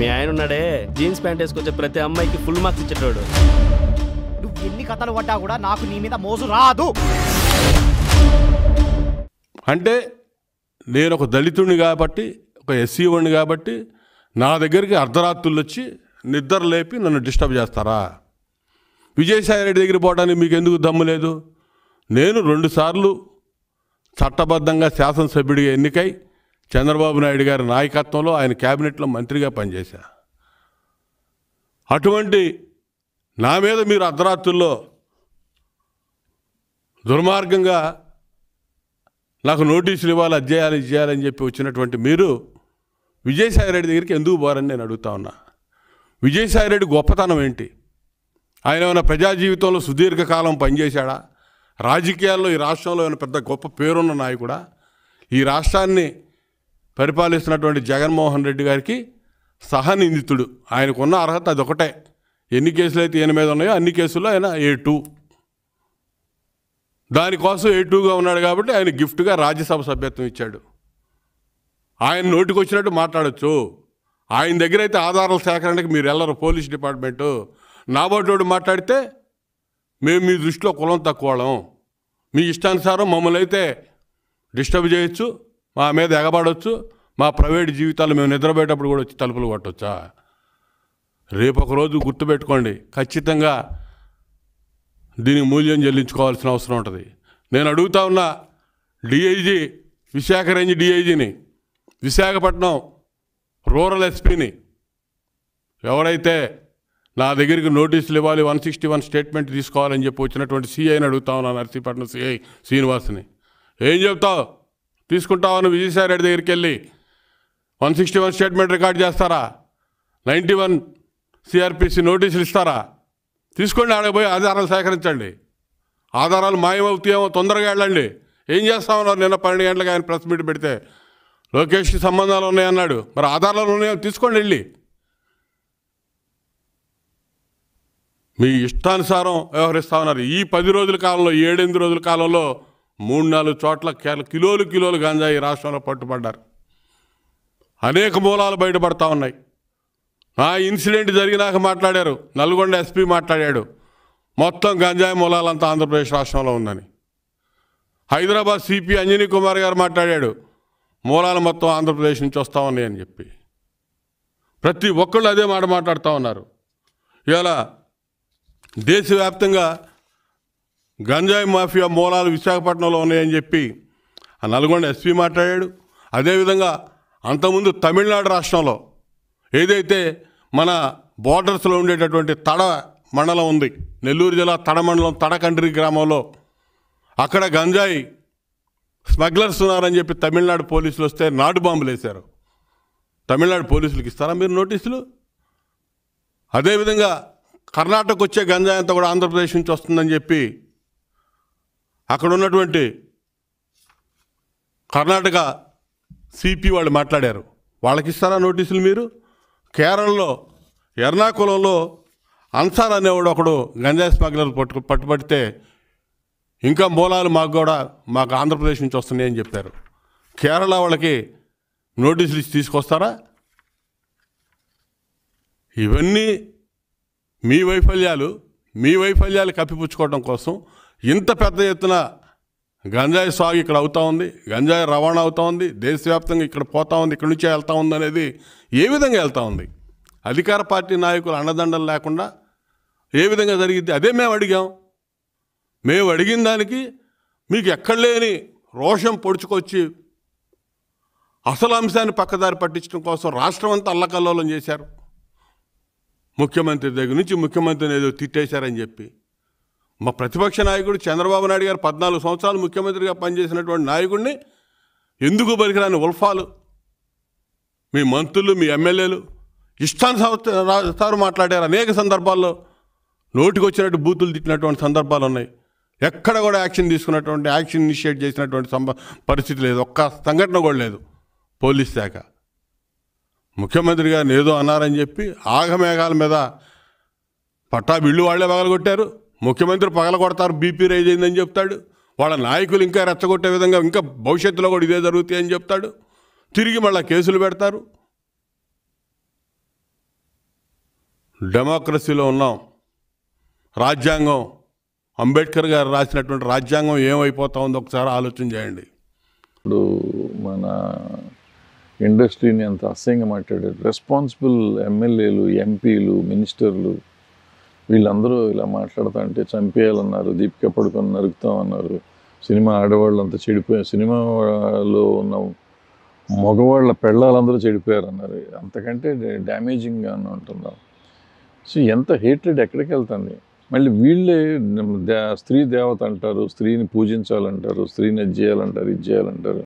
మీ ఆయన ఉన్నాడే jeans pant వేసుకొచ్చే ప్రతి అమ్మాయికి ఫుల్ మార్క్స్ ఇచ్చేటోడు నువ్వు ఎన్ని కథలు పడ్డా కూడా నాకు నీ మీద మోజు రాదు అంటే నేను ఒక దళితుడిని కాబట్టి ఒక ఎస్సీ వాడిని కాబట్టి నా దగ్గరికి అర్ధరాత్రులు వచ్చి నిద్ర లేపి నన్ను డిస్టర్బ్ చేస్తారా విజయసాయిరెడ్డి దగ్గర పోవడానికి మీకు ఎందుకు దమ్ము లేదు నేను రెండుసార్లు చట్టబద్ధంగా శాసనసభ్యుడిగా ఎన్నికై చంద్రబాబు నాయుడు గారి నాయకత్వంలో ఆయన క్యాబినెట్లో మంత్రిగా పనిచేశా అటువంటి నా మీద మీరు అర్ధరాత్రుల్లో దుర్మార్గంగా నాకు నోటీసులు ఇవ్వాలి అధ్యయాలు ఇచ్చేయాలని చెప్పి వచ్చినటువంటి మీరు విజయసాయిరెడ్డి దగ్గరికి ఎందుకు పోరని నేను అడుగుతా ఉన్నా విజయసాయిరెడ్డి గొప్పతనం ఏంటి ఆయన ఏమైనా ప్రజా జీవితంలో సుదీర్ఘకాలం పనిచేశాడా రాజకీయాల్లో ఈ రాష్ట్రంలో ఏమైనా పెద్ద గొప్ప పేరున్న నాయకుడా ఈ రాష్ట్రాన్ని పరిపాలిస్తున్నటువంటి జగన్మోహన్ రెడ్డి గారికి సహనిందితుడు ఆయనకున్న అర్హత అది ఒకటే ఎన్ని కేసులు అయితే ఈయన మీద ఉన్నాయో అన్ని కేసుల్లో ఆయన ఏ టూ దానికోసం ఏ టూగా ఉన్నాడు కాబట్టి ఆయన గిఫ్ట్గా రాజ్యసభ సభ్యత్వం ఇచ్చాడు ఆయన నోటికి వచ్చినట్టు మాట్లాడచ్చు ఆయన దగ్గర అయితే ఆధారాల సేకరణకి మీరు వెళ్ళరు పోలీస్ డిపార్ట్మెంటు నాబోటోడు మాట్లాడితే మేము మీ దృష్టిలో కులం తక్కువడం మీ ఇష్టానుసారం మమ్మల్ని అయితే డిస్టర్బ్ చేయొచ్చు మా మీద ఎగబడవచ్చు మా ప్రైవేట్ జీవితాలు మేము నిద్రపోయేటప్పుడు కూడా వచ్చి తలుపులు కొట్టొచ్చా రేపు ఒకరోజు గుర్తుపెట్టుకోండి ఖచ్చితంగా దీని మూల్యం చెల్లించుకోవాల్సిన అవసరం ఉంటుంది నేను అడుగుతా ఉన్నా డిఐజీ విశాఖ రేంజ్ డిఐజీని విశాఖపట్నం రూరల్ ఎస్పీని ఎవరైతే నా దగ్గరికి నోటీసులు ఇవ్వాలి వన్ సిక్స్టీ వన్ స్టేట్మెంట్ తీసుకోవాలని చెప్పి వచ్చినటువంటి సీఐని అడుగుతా ఉన్నా నర్సీపట్నం సిఐ శ్రీనివాస్ని ఏం చెప్తావు తీసుకుంటావు నువ్వు విజయసాయి రెడ్డి దగ్గరికి వెళ్ళి one sixty one statement record చేస్తారా నైంటీ వన్ సిఆర్పిసి నోటీసులు ఇస్తారా తీసుకోండి పోయి ఆధారాలు సేకరించండి ఆధారాలు మాయమవుతాయేమో తొందరగా వెళ్ళండి ఏం చేస్తా ఉన్నారు నిన్న పన్నెండు గంటలకు ఆయన ప్రెస్ మీట్ పెడితే లోకేష్కి సంబంధాలు ఉన్నాయన్నాడు మరి ఆధారాలు ఉన్నాయో తీసుకోండి వెళ్ళి మీ ఇష్టానుసారం వ్యవహరిస్తా ఉన్నారు ఈ పది రోజుల కాలంలో ఏడెనిమిది రోజుల కాలంలో మూడు నాలుగు చోట్ల కిలోలు కిలోలు గంజాయి రాష్ట్రంలో పట్టుబడ్డారు అనేక మూలాలు బయటపడతా ఉన్నాయి ఆ ఇన్సిడెంట్ జరిగినాక మాట్లాడారు నల్గొండ ఎస్పీ మాట్లాడాడు మొత్తం గంజాయి మూలాలంతా ఆంధ్రప్రదేశ్ రాష్ట్రంలో ఉందని హైదరాబాద్ సిపి అంజనీ కుమార్ గారు మాట్లాడాడు మూలాలు మొత్తం ఆంధ్రప్రదేశ్ నుంచి వస్తూ ఉన్నాయని చెప్పి ప్రతి ఒక్కళ్ళు అదే మాట మాట్లాడుతూ ఉన్నారు ఇవాళ దేశవ్యాప్తంగా గంజాయి మాఫియా మూలాలు విశాఖపట్నంలో ఉన్నాయని చెప్పి ఆ నల్గొండ ఎస్పీ మాట్లాడాడు అదేవిధంగా అంతకుముందు తమిళనాడు రాష్ట్రంలో ఏదైతే మన బోర్డర్స్లో ఉండేటటువంటి తడ మండలం ఉంది నెల్లూరు జిల్లా తడ మండలం తడకండ్రి గ్రామంలో అక్కడ గంజాయి స్మగ్లర్స్ ఉన్నారని చెప్పి తమిళనాడు పోలీసులు వస్తే నాటు బాంబులు వేశారు తమిళనాడు పోలీసులకు ఇస్తారా మీరు నోటీసులు అదేవిధంగా కర్ణాటకకు వచ్చే గంజాయి అంతా కూడా ఆంధ్రప్రదేశ్ నుంచి వస్తుందని చెప్పి అక్కడ ఉన్నటువంటి కర్ణాటక సిపి వాళ్ళు మాట్లాడారు వాళ్ళకి ఇస్తారా నోటీసులు మీరు కేరళలో ఎర్నాకుళంలో అన్సార్ అనేవాడు ఒకడు గంజాయి స్మగ్లర్ పట్టు పట్టుబడితే ఇంకా మూలాలు మాకు కూడా మాకు ఆంధ్రప్రదేశ్ నుంచి వస్తున్నాయని చెప్పారు కేరళ వాళ్ళకి నోటీసులు ఇచ్చి తీసుకొస్తారా ఇవన్నీ మీ వైఫల్యాలు మీ వైఫల్యాలు కప్పిపుచ్చుకోవడం కోసం ఇంత పెద్ద ఎత్తున గంజాయి సాగు ఇక్కడ అవుతా ఉంది గంజాయి రవాణా అవుతూ ఉంది దేశవ్యాప్తంగా ఇక్కడ పోతా ఉంది ఇక్కడ నుంచే వెళ్తా ఉంది అనేది ఏ విధంగా వెళ్తా ఉంది అధికార పార్టీ నాయకులు అండదండలు లేకుండా ఏ విధంగా జరిగింది అదే మేము అడిగాం మేము అడిగిన దానికి మీకు ఎక్కడ లేని రోషం పొడుచుకొచ్చి అసలు అంశాన్ని పక్కదారి పట్టించడం కోసం రాష్ట్రం అంతా అల్లకల్లోలం చేశారు ముఖ్యమంత్రి దగ్గర నుంచి ముఖ్యమంత్రిని ఏదో తిట్టేశారని చెప్పి మా ప్రతిపక్ష నాయకుడు చంద్రబాబు నాయుడు గారు పద్నాలుగు సంవత్సరాలు ముఖ్యమంత్రిగా పనిచేసినటువంటి నాయకుడిని ఎందుకు పనికిరాని ఉల్ఫాలు మీ మంత్రులు మీ ఎమ్మెల్యేలు ఇష్టానుసారు మాట్లాడారు అనేక సందర్భాల్లో నోటికి వచ్చినట్టు బూతులు తిట్టినటువంటి సందర్భాలు ఉన్నాయి ఎక్కడ కూడా యాక్షన్ తీసుకున్నటువంటి యాక్షన్ ఇనిషియేట్ చేసినటువంటి సంబ పరిస్థితి లేదు ఒక్క సంఘటన కూడా లేదు పోలీస్ శాఖ ముఖ్యమంత్రి గారు ఏదో అన్నారని చెప్పి ఆగమేఘాల మీద బిళ్ళు వాళ్లే పగలగొట్టారు ముఖ్యమంత్రి పగలగొడతారు బీపీ రైజ్ అయిందని చెప్తాడు వాళ్ళ నాయకులు ఇంకా రెచ్చగొట్టే విధంగా ఇంకా భవిష్యత్తులో కూడా ఇదే జరుగుతాయని చెప్తాడు తిరిగి మళ్ళీ కేసులు పెడతారు డెమోక్రసీలో ఉన్నాం రాజ్యాంగం అంబేద్కర్ గారు రాసినటువంటి రాజ్యాంగం ఏమైపోతా ఉందో ఒకసారి ఆలోచన చేయండి ఇప్పుడు మన ఇండస్ట్రీని అంత అసహ్యంగా మాట్లాడారు రెస్పాన్సిబుల్ ఎమ్మెల్యేలు ఎంపీలు మినిస్టర్లు వీళ్ళందరూ ఇలా మాట్లాడుతూ అంటే చంపేయాలన్నారు దీపిక పడుకొని నరుకుతామన్నారు సినిమా ఆడవాళ్ళు అంతా చెడిపోయారు సినిమాలో ఉన్న మగవాళ్ళ పెళ్ళాలందరూ చెడిపోయారు అన్నారు అంతకంటే డ్యామేజింగ్గా అంటున్నారు సో ఎంత హేట్రెడ్ ఎక్కడికి వెళ్తుంది మళ్ళీ వీళ్ళే స్త్రీ దేవత అంటారు స్త్రీని పూజించాలంటారు స్త్రీని చేయాలంటారు ఇది చేయాలంటారు